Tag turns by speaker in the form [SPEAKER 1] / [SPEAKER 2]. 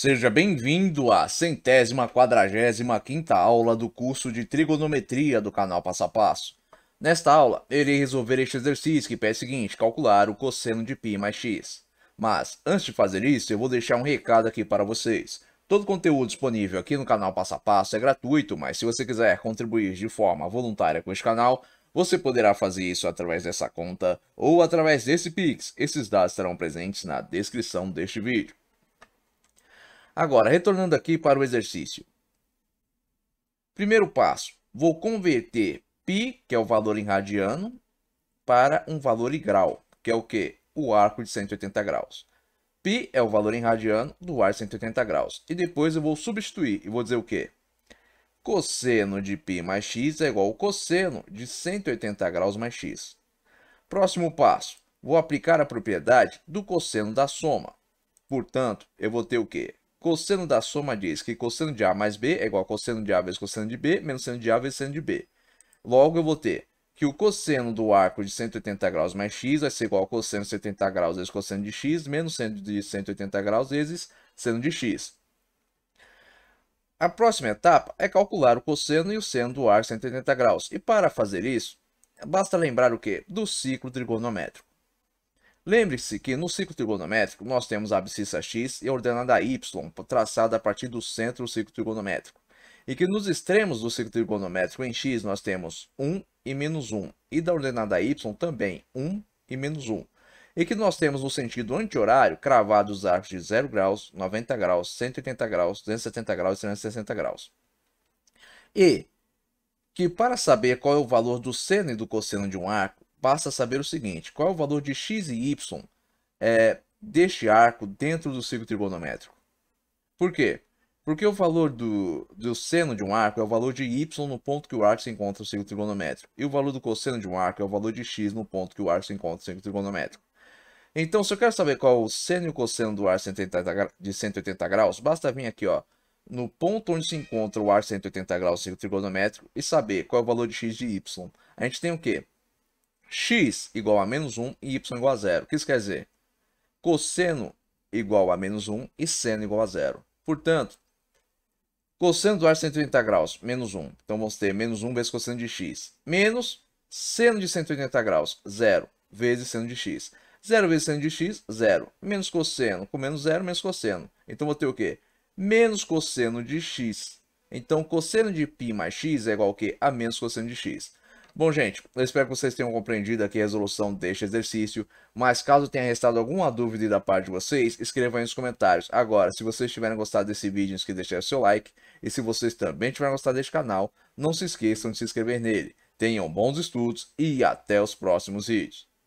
[SPEAKER 1] Seja bem-vindo à centésima quadragésima quinta aula do curso de trigonometria do canal Passo a Passo. Nesta aula, irei resolver este exercício que pede o seguinte, calcular o cosseno de π mais x. Mas, antes de fazer isso, eu vou deixar um recado aqui para vocês. Todo o conteúdo disponível aqui no canal Passo a Passo é gratuito, mas se você quiser contribuir de forma voluntária com este canal, você poderá fazer isso através dessa conta ou através desse Pix. Esses dados estarão presentes na descrição deste vídeo. Agora, retornando aqui para o exercício. Primeiro passo, vou converter π, que é o valor em radiano, para um valor em grau, que é o que? O arco de 180 graus. π é o valor em radiano do arco de 180 graus. E depois eu vou substituir e vou dizer o quê? Cosseno de π mais x é igual ao cosseno de 180 graus mais x. Próximo passo, vou aplicar a propriedade do cosseno da soma. Portanto, eu vou ter o quê? Cosseno da soma diz que cosseno de A mais B é igual a cosseno de A vezes cosseno de B, menos seno de A vezes seno de B. Logo, eu vou ter que o cosseno do arco de 180 graus mais x vai ser igual a cosseno de 70 graus vezes cosseno de x, menos seno de 180 graus vezes seno de x. A próxima etapa é calcular o cosseno e o seno do arco de 180 graus. E para fazer isso, basta lembrar o quê? Do ciclo trigonométrico. Lembre-se que no ciclo trigonométrico nós temos a abscissa x e a ordenada y traçada a partir do centro do ciclo trigonométrico, e que nos extremos do ciclo trigonométrico em x nós temos 1 e menos 1, e da ordenada y também 1 e menos 1, e que nós temos no sentido anti-horário cravados os arcos de 0 graus, 90 graus, 180 graus, 270 graus e 360 graus. E que para saber qual é o valor do seno e do cosseno de um arco, passa a saber o seguinte: qual é o valor de x e y é, deste arco dentro do ciclo trigonométrico? Por quê? Porque o valor do, do seno de um arco é o valor de y no ponto que o arco se encontra no ciclo trigonométrico. E o valor do cosseno de um arco é o valor de x no ponto que o arco se encontra no ciclo trigonométrico. Então, se eu quero saber qual é o seno e o cosseno do arco de 180 graus, basta vir aqui ó, no ponto onde se encontra o arco 180 graus no ciclo trigonométrico e saber qual é o valor de x de y. A gente tem o quê? x igual a menos 1 e y igual a zero. O que isso quer dizer? Cosseno igual a menos 1 e seno igual a zero. Portanto, cosseno do ar 180 graus, menos 1. Então, vamos ter menos 1 vezes cosseno de x, menos seno de 180 graus, zero, vezes seno de x. Zero vezes seno de x, zero. Menos cosseno com menos zero, menos cosseno. Então, vou ter o quê? Menos cosseno de x. Então, cosseno de π mais x é igual a quê? A menos cosseno de x. Bom, gente, eu espero que vocês tenham compreendido aqui a resolução deste exercício, mas caso tenha restado alguma dúvida da parte de vocês, escrevam aí nos comentários. Agora, se vocês tiverem gostado desse vídeo, não esqueça de deixar o seu like, e se vocês também tiverem gostado deste canal, não se esqueçam de se inscrever nele. Tenham bons estudos e até os próximos vídeos.